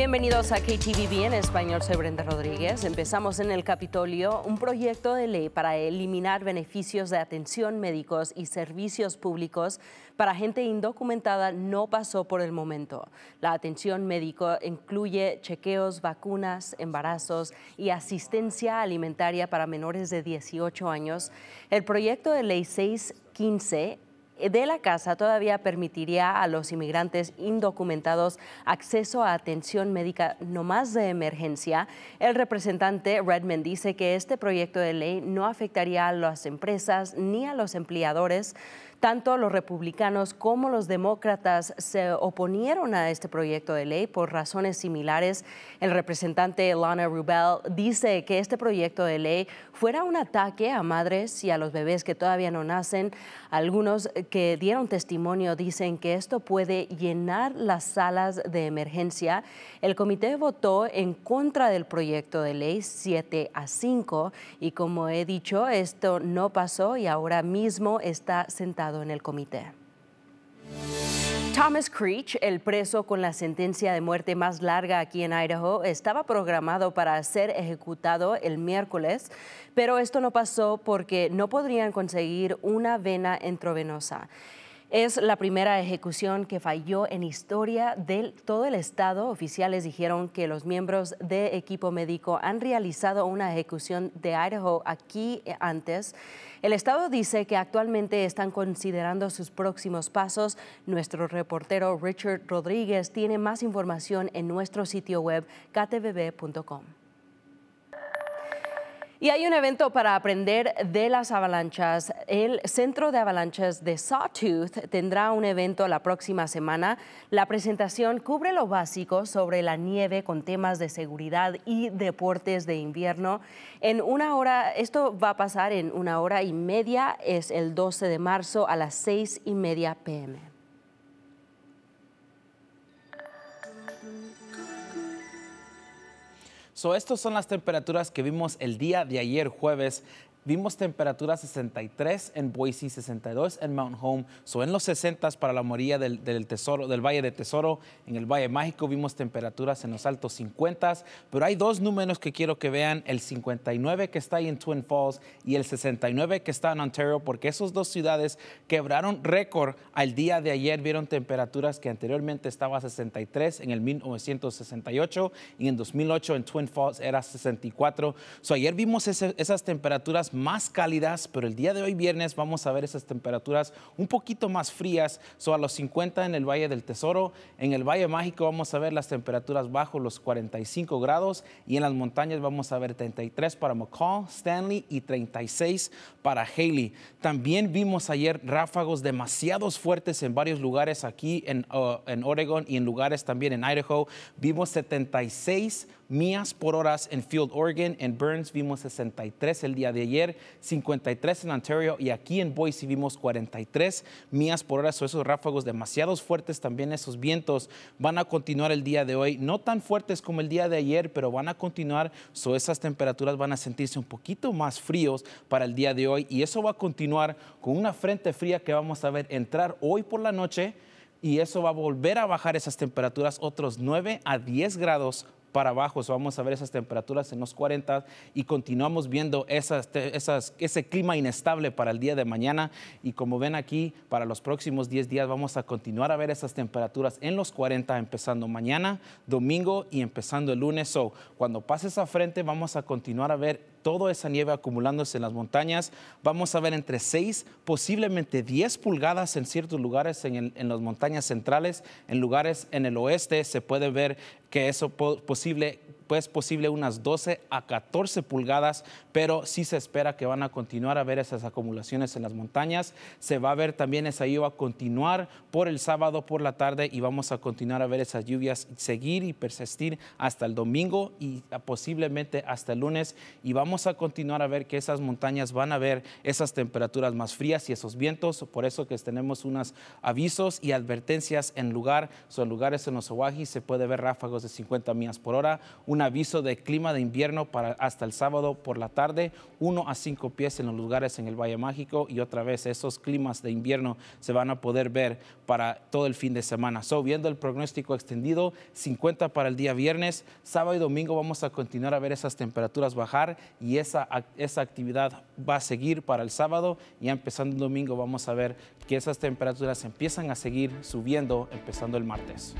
Bienvenidos a KTVB en español, soy Brenda Rodríguez. Empezamos en el Capitolio un proyecto de ley para eliminar beneficios de atención médicos y servicios públicos para gente indocumentada no pasó por el momento. La atención médico incluye chequeos, vacunas, embarazos y asistencia alimentaria para menores de 18 años. El proyecto de ley 615 de la casa todavía permitiría a los inmigrantes indocumentados acceso a atención médica no más de emergencia. El representante Redmond dice que este proyecto de ley no afectaría a las empresas ni a los empleadores tanto los republicanos como los demócratas se oponieron a este proyecto de ley por razones similares. El representante Lana Rubel dice que este proyecto de ley fuera un ataque a madres y a los bebés que todavía no nacen. Algunos que dieron testimonio dicen que esto puede llenar las salas de emergencia. El comité votó en contra del proyecto de ley 7 a 5 y como he dicho, esto no pasó y ahora mismo está sentado en el comité. Thomas Creech, el preso con la sentencia de muerte más larga aquí en Idaho, estaba programado para ser ejecutado el miércoles, pero esto no pasó porque no podrían conseguir una vena intravenosa. Es la primera ejecución que falló en historia de todo el Estado. Oficiales dijeron que los miembros de equipo médico han realizado una ejecución de Idaho aquí eh, antes. El Estado dice que actualmente están considerando sus próximos pasos. Nuestro reportero Richard Rodríguez tiene más información en nuestro sitio web ktbb.com. Y hay un evento para aprender de las avalanchas. El Centro de Avalanchas de Sawtooth tendrá un evento la próxima semana. La presentación cubre lo básico sobre la nieve con temas de seguridad y deportes de invierno. En una hora, esto va a pasar en una hora y media, es el 12 de marzo a las 6 y media pm. So, estas son las temperaturas que vimos el día de ayer jueves Vimos temperaturas 63 en Boise, 62 en Mount Home, so en los 60 para la morilla del, tesoro, del Valle de Tesoro. En el Valle Mágico vimos temperaturas en los altos 50, pero hay dos números que quiero que vean, el 59 que está ahí en Twin Falls y el 69 que está en Ontario, porque esas dos ciudades quebraron récord al día de ayer, vieron temperaturas que anteriormente estaba 63 en el 1968 y en 2008 en Twin Falls era 64. So ayer vimos esas temperaturas más cálidas, pero el día de hoy viernes vamos a ver esas temperaturas un poquito más frías, son a los 50 en el Valle del Tesoro, en el Valle Mágico vamos a ver las temperaturas bajo los 45 grados y en las montañas vamos a ver 33 para McCall, Stanley y 36 para Haley. También vimos ayer ráfagos demasiados fuertes en varios lugares aquí en, uh, en Oregon y en lugares también en Idaho. Vimos 76 Mías por horas en Field, Oregon. En Burns vimos 63 el día de ayer, 53 en Ontario y aquí en Boise vimos 43 Mías por horas. So esos ráfagos demasiado fuertes también, esos vientos van a continuar el día de hoy. No tan fuertes como el día de ayer, pero van a continuar. So esas temperaturas van a sentirse un poquito más fríos para el día de hoy y eso va a continuar con una frente fría que vamos a ver entrar hoy por la noche y eso va a volver a bajar esas temperaturas otros 9 a 10 grados para abajo. vamos a ver esas temperaturas en los 40 y continuamos viendo ese clima inestable para el día de mañana. Y como ven aquí, para los próximos 10 días vamos a continuar a ver esas temperaturas en los 40, empezando mañana, domingo y empezando el lunes. O cuando pase esa frente, vamos a continuar a ver toda esa nieve acumulándose en las montañas. Vamos a ver entre 6, posiblemente 10 pulgadas en ciertos lugares en, las montañas centrales, en lugares en el oeste se puede ver que eso posible es pues, posible unas 12 a 14 pulgadas, pero sí se espera que van a continuar a ver esas acumulaciones en las montañas. Se va a ver también esa lluvia a continuar por el sábado por la tarde y vamos a continuar a ver esas lluvias seguir y persistir hasta el domingo y ah, posiblemente hasta el lunes. Y vamos a continuar a ver que esas montañas van a ver esas temperaturas más frías y esos vientos. Por eso que tenemos unos avisos y advertencias en lugar, son lugares en los Oaxi, se puede ver ráfagos de 50 millas por hora, una aviso de clima de invierno para hasta el sábado por la tarde, 1 a 5 pies en los lugares en el Valle Mágico y otra vez esos climas de invierno se van a poder ver para todo el fin de semana. So, viendo el pronóstico extendido, 50 para el día viernes, sábado y domingo vamos a continuar a ver esas temperaturas bajar y esa, esa actividad va a seguir para el sábado y empezando el domingo vamos a ver que esas temperaturas empiezan a seguir subiendo empezando el martes.